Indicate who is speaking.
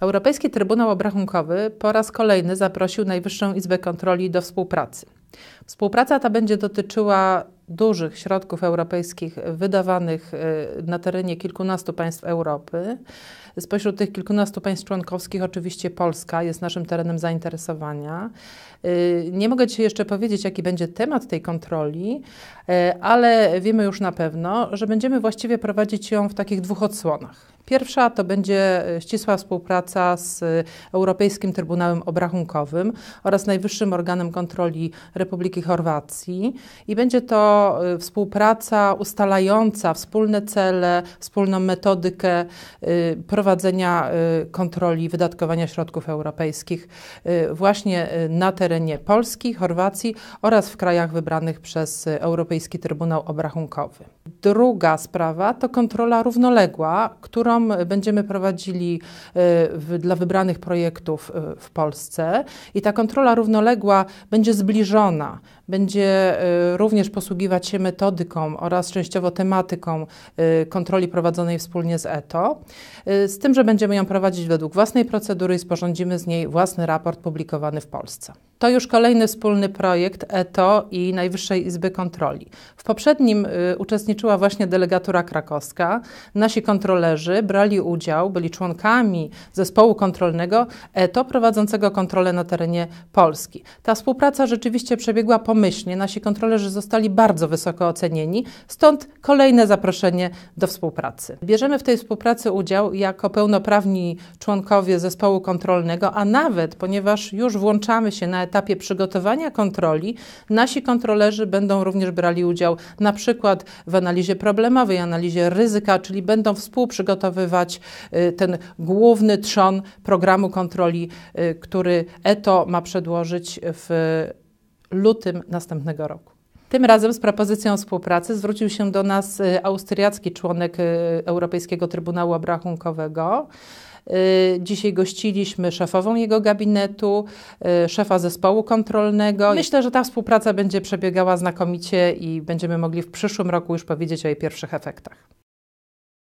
Speaker 1: Europejski Trybunał Obrachunkowy po raz kolejny zaprosił Najwyższą Izbę Kontroli do współpracy. Współpraca ta będzie dotyczyła dużych środków europejskich wydawanych y, na terenie kilkunastu państw Europy. Spośród tych kilkunastu państw członkowskich oczywiście Polska jest naszym terenem zainteresowania. Y, nie mogę Ci jeszcze powiedzieć, jaki będzie temat tej kontroli, y, ale wiemy już na pewno, że będziemy właściwie prowadzić ją w takich dwóch odsłonach. Pierwsza to będzie ścisła współpraca z Europejskim Trybunałem Obrachunkowym oraz najwyższym organem kontroli Republiki Chorwacji i będzie to to y, współpraca ustalająca wspólne cele, wspólną metodykę y, prowadzenia y, kontroli wydatkowania środków europejskich właśnie na terenie Polski, Chorwacji oraz w krajach wybranych przez Europejski Trybunał Obrachunkowy. Druga sprawa to kontrola równoległa, którą będziemy prowadzili w, dla wybranych projektów w Polsce i ta kontrola równoległa będzie zbliżona będzie y, również posługiwać się metodyką oraz częściowo tematyką y, kontroli prowadzonej wspólnie z ETO, y, z tym, że będziemy ją prowadzić według własnej procedury i sporządzimy z niej własny raport publikowany w Polsce. To już kolejny wspólny projekt ETO i Najwyższej Izby Kontroli. W poprzednim uczestniczyła właśnie delegatura krakowska. Nasi kontrolerzy brali udział, byli członkami zespołu kontrolnego ETO prowadzącego kontrolę na terenie Polski. Ta współpraca rzeczywiście przebiegła pomyślnie domyślnie nasi kontrolerzy zostali bardzo wysoko ocenieni, stąd kolejne zaproszenie do współpracy. Bierzemy w tej współpracy udział jako pełnoprawni członkowie zespołu kontrolnego, a nawet ponieważ już włączamy się na etapie przygotowania kontroli, nasi kontrolerzy będą również brali udział na przykład w analizie problemowej, analizie ryzyka, czyli będą współprzygotowywać y, ten główny trzon programu kontroli, y, który ETO ma przedłożyć w lutym następnego roku. Tym razem z propozycją współpracy zwrócił się do nas y, austriacki członek y, Europejskiego Trybunału Obrachunkowego. Y, dzisiaj gościliśmy szefową jego gabinetu, szefa zespołu kontrolnego. Myślę, że ta współpraca będzie przebiegała znakomicie i będziemy mogli w przyszłym roku już powiedzieć o jej pierwszych efektach.